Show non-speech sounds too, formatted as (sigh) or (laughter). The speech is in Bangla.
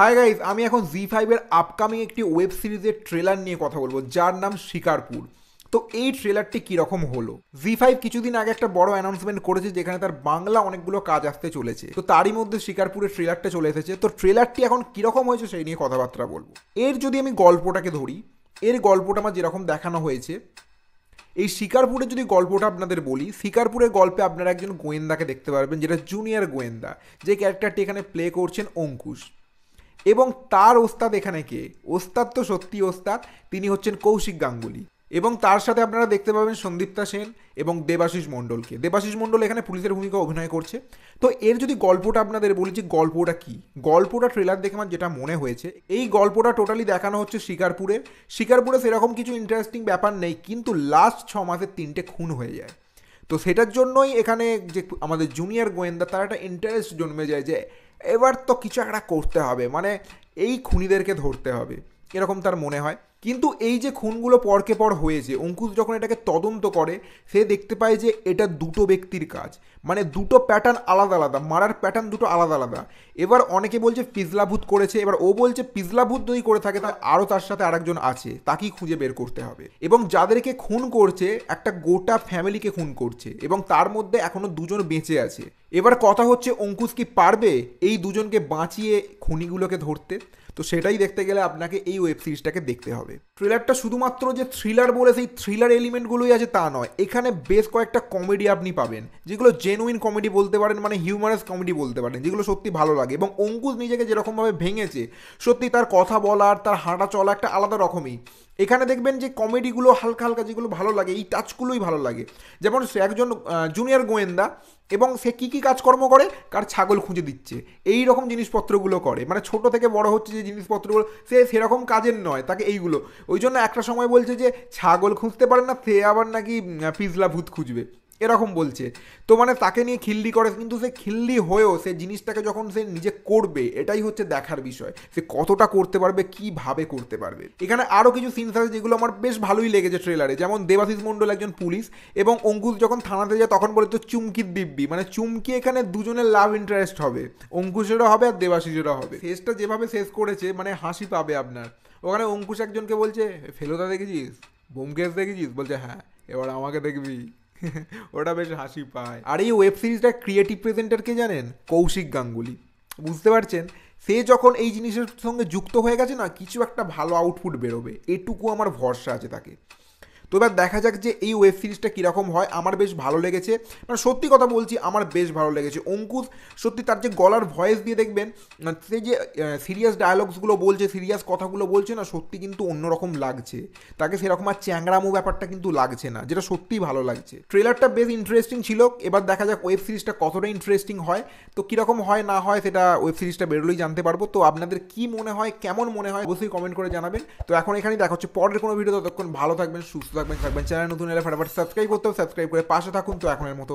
হাই গাইজ আমি এখন জি ফাইভের আপকামিং একটি ওয়েব সিরিজের ট্রেলার নিয়ে কথা বলবো যার নাম শিকারপুর তো এই ট্রেলারটি কীরকম হলো জি ফাইভ কিছুদিন আগে একটা বড় অ্যানাউন্সমেন্ট করেছে যেখানে তার বাংলা অনেকগুলো কাজ আসতে চলেছে তো তারই মধ্যে শিকারপুরের ট্রেলারটা চলে এসেছে তো ট্রেলারটি এখন কীরকম হয়েছে সেই নিয়ে কথাবার্তা বলবো এর যদি আমি গল্পটাকে ধরি এর গল্পটা আমার যেরকম দেখানো হয়েছে এই শিকারপুরে যদি গল্পটা আপনাদের বলি শিকারপুরের গল্পে আপনারা একজন গোয়েন্দাকে দেখতে পারবেন যেটা জুনিয়র গোয়েন্দা যে ক্যারেক্টারটি এখানে প্লে করছেন অঙ্কুশ এবং তার ওস্তাদ এখানে কে ওস্তাদ তো সত্যি ওস্তাদ তিনি হচ্ছেন কৌশিক গাঙ্গুলি এবং তার সাথে আপনারা দেখতে পাবেন সন্দীপ্তা সেন এবং দেবাশিস মণ্ডলকে দেবাশিস মণ্ডল এখানে পুলিশের ভূমিকা অভিনয় করছে তো এর যদি গল্পটা আপনাদের বলি যে গল্পটা কি গল্পটা ট্রেলার দেখে আমার যেটা মনে হয়েছে এই গল্পটা টোটালি দেখানো হচ্ছে শিকারপুরে শিকারপুরে সেরকম কিছু ইন্টারেস্টিং ব্যাপার নেই কিন্তু লাস্ট ছ মাসের তিনটে খুন হয়ে যায় তো সেটার জন্যই এখানে যে আমাদের জুনিয়র গোয়েন্দা তার একটা ইন্টারেস্ট জন্মে যায় যে এবার তো কিছু একটা করতে হবে মানে এই খুনিদেরকে ধরতে হবে এরকম তার মনে হয় কিন্তু এই যে খুনগুলো পরকে পর হয়েছে অঙ্কুশ যখন এটাকে তদন্ত করে সে দেখতে পায় যে এটা দুটো ব্যক্তির কাজ মানে দুটো প্যাটার্ন আলাদা আলাদা মারার প্যাটার্ন দুটো আলাদা আলাদা এবার অনেকে বলছে পিজলাভূত করেছে এবার ও বলছে পিজলাভূত যদি করে থাকে তা আরও তার সাথে আরেকজন আছে তাকেই খুঁজে বের করতে হবে এবং যাদেরকে খুন করছে একটা গোটা ফ্যামিলিকে খুন করছে এবং তার মধ্যে এখনও দুজন বেঁচে আছে এবার কথা হচ্ছে অঙ্কুশ কি পারবে এই দুজনকে বাঁচিয়ে খুনিগুলোকে ধরতে তো সেটাই দেখতে গেলে আপনাকে এই ওয়েব সিরিজটাকে দেখতে হবে me. ট্রেলারটা শুধুমাত্র যে থ্রিলার বলে সেই থ্রিলার এলিমেন্টগুলোই আছে তা নয় এখানে বেশ কয়েকটা কমেডি আপনি পাবেন যেগুলো জেনুইন কমেডি বলতে পারেন মানে হিউমারাস কমেডি বলতে পারেন যেগুলো সত্যি ভালো লাগে এবং অঙ্কুশ নিজেকে যেরকমভাবে ভেঙেছে সত্যি তার কথা বলার তার হাঁটা চলা একটা আলাদা রকমই এখানে দেখবেন যে কমেডিগুলো হালকা হালকা যেগুলো ভালো লাগে এই টাচগুলোই ভালো লাগে যেমন সে একজন জুনিয়র গোয়েন্দা এবং সে কী কী কাজকর্ম করে কার ছাগল খুঁজে দিচ্ছে এই রকম জিনিসপত্রগুলো করে মানে ছোট থেকে বড় হচ্ছে যে জিনিসপত্রগুলো সে সেরকম কাজের নয় তাকে এইগুলো ওই জন্য একটা সময় বলছে যে ছাগল খুঁজতে পারে না সে আবার নাকি পিজলা ভূত খুঁজবে এরকম বলছে তো মানে তাকে নিয়ে খিল্লি করে কিন্তু সে খিল্লি হয়েও সে জিনিসটাকে যখন সে নিজে করবে এটাই হচ্ছে দেখার বিষয় সে কতটা করতে পারবে কিভাবে করতে পারবে এখানে আরও কিছু সিনস আছে যেগুলো আমার বেশ ভালোই লেগেছে ট্রেলারে যেমন দেবাশিস মণ্ডল একজন পুলিশ এবং অঙ্কুশ যখন থানাতে যায় তখন বলে তো চুমকির দিব্যি মানে চুমকি এখানে দুজনের লাভ ইন্টারেস্ট হবে অঙ্কুশেরও হবে আর দেবাশিসেরও হবে শেষটা যেভাবে শেষ করেছে মানে হাসি পাবে আপনার ওখানে অঙ্কুশ একজনকে বলছে ফেলোদা দেখেছিস বোমকেশ দেখেছিস বলছে হ্যাঁ এবার আমাকে দেখবি (laughs) ওটা বেশ হাসি পায় আর এই ওয়েব সিরিজটা ক্রিয়েটিভ প্রেজেন্টারকে জানেন কৌশিক গাঙ্গুলি বুঝতে পারছেন সে যখন এই জিনিসের সঙ্গে যুক্ত হয়ে গেছে না কিছু একটা ভালো আউটপুট বেরোবে এটুকু আমার ভরসা আছে তাকে তো এবার দেখা যাক যে এই ওয়েব সিরিজটা কীরকম হয় আমার বেশ ভালো লেগেছে মানে সত্যি কথা বলছি আমার বেশ ভালো লেগেছে অঙ্কুশ সত্যি তার যে গলার ভয়েস দিয়ে দেখবেন মানে সে যে সিরিয়াস ডায়ালগসগুলো বলছে সিরিয়াস কথাগুলো বলছে না সত্যি কিন্তু অন্যরকম লাগছে তাকে সেরকম আর চ্যাংরামো ব্যাপারটা কিন্তু লাগছে না যেটা সত্যিই ভালো লাগছে ট্রেলারটা বেশ ইন্টারেস্টিং ছিল এবার দেখা যাক ওয়েব সিরিজটা কতটা ইন্টারেস্টিং হয় তো কীরকম হয় না হয় সেটা ওয়েব সিরিজটা বেরোলেই জানতে পারবো তো আপনাদের কি মনে হয় কেমন মনে হয় অবশ্যই কমেন্ট করে জানাবেন তো এখন এখানেই দেখা হচ্ছে পরের কোনো ভিডিও ততক্ষণ ভালো থাকবেন সুস্থ থাকবেন থাকবেন চ্যানেল নতুন এলে ফটাফট সাবস্ক্রাইব করতে সাবস্ক্রাইব করে পাশে থাকুন তো এখনের মতো